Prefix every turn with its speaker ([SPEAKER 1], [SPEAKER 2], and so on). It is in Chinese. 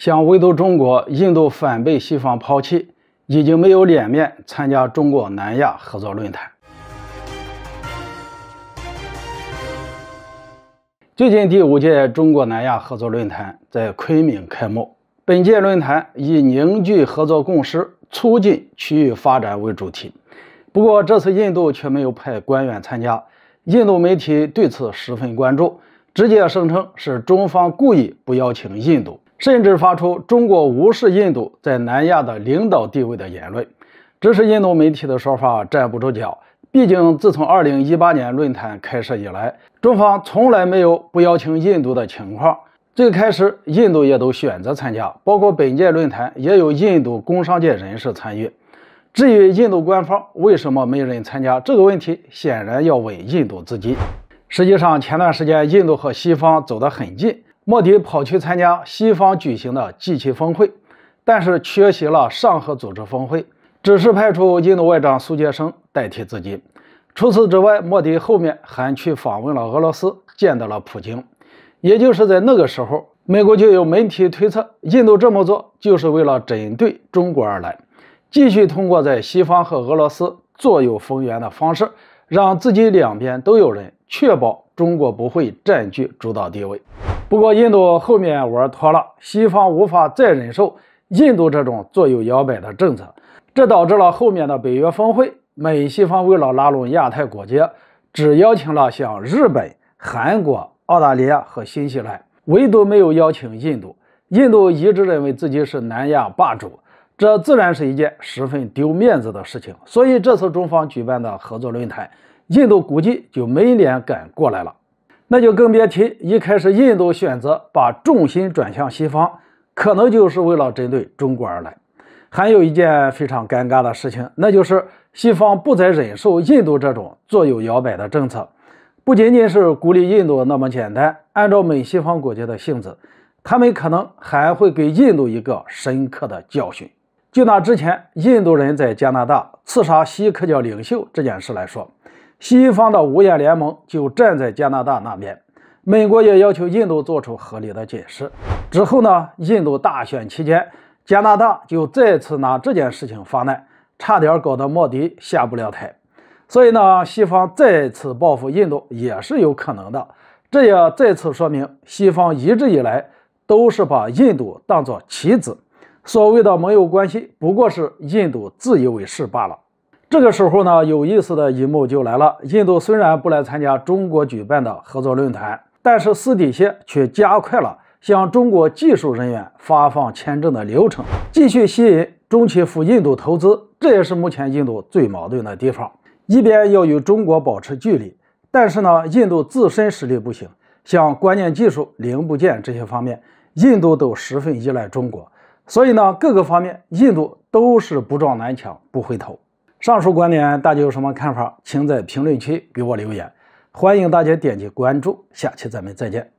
[SPEAKER 1] 想唯独中国、印度反被西方抛弃，已经没有脸面参加中国南亚合作论坛。最近第五届中国南亚合作论坛在昆明开幕，本届论坛以凝聚合作共识、促进区域发展为主题。不过这次印度却没有派官员参加，印度媒体对此十分关注，直接声称是中方故意不邀请印度。甚至发出中国无视印度在南亚的领导地位的言论，这是印度媒体的说法站不住脚。毕竟，自从二零一八年论坛开设以来，中方从来没有不邀请印度的情况。最开始，印度也都选择参加，包括本届论坛也有印度工商界人士参与。至于印度官方为什么没人参加这个问题，显然要问印度自己。实际上，前段时间印度和西方走得很近。莫迪跑去参加西方举行的 G 七峰会，但是缺席了上合组织峰会，只是派出印度外长苏杰生代替自己。除此之外，莫迪后面还去访问了俄罗斯，见到了普京。也就是在那个时候，美国就有媒体推测，印度这么做就是为了针对中国而来，继续通过在西方和俄罗斯左右逢源的方式，让自己两边都有人，确保中国不会占据主导地位。不过，印度后面玩脱了，西方无法再忍受印度这种左右摇摆的政策，这导致了后面的北约峰会，美西方为了拉拢亚太国家，只邀请了像日本、韩国、澳大利亚和新西兰，唯独没有邀请印度。印度一直认为自己是南亚霸主，这自然是一件十分丢面子的事情。所以，这次中方举办的合作论坛，印度估计就没脸敢过来了。那就更别提一开始印度选择把重心转向西方，可能就是为了针对中国而来。还有一件非常尴尬的事情，那就是西方不再忍受印度这种左右摇摆的政策，不仅仅是孤立印度那么简单。按照美西方国家的性子，他们可能还会给印度一个深刻的教训。就拿之前印度人在加拿大刺杀锡克教领袖这件事来说。西方的五眼联盟就站在加拿大那边，美国也要求印度做出合理的解释。之后呢，印度大选期间，加拿大就再次拿这件事情发难，差点搞得莫迪下不了台。所以呢，西方再次报复印度也是有可能的。这也再次说明，西方一直以来都是把印度当作棋子，所谓的盟友关系不过是印度自以为是罢了。这个时候呢，有意思的一幕就来了。印度虽然不来参加中国举办的合作论坛，但是私底下却加快了向中国技术人员发放签证的流程，继续吸引中企赴印度投资。这也是目前印度最矛盾的地方：一边要与中国保持距离，但是呢，印度自身实力不行，像关键技术、零部件这些方面，印度都十分依赖中国。所以呢，各个方面，印度都是不撞南墙不回头。上述观点，大家有什么看法？请在评论区给我留言。欢迎大家点击关注，下期咱们再见。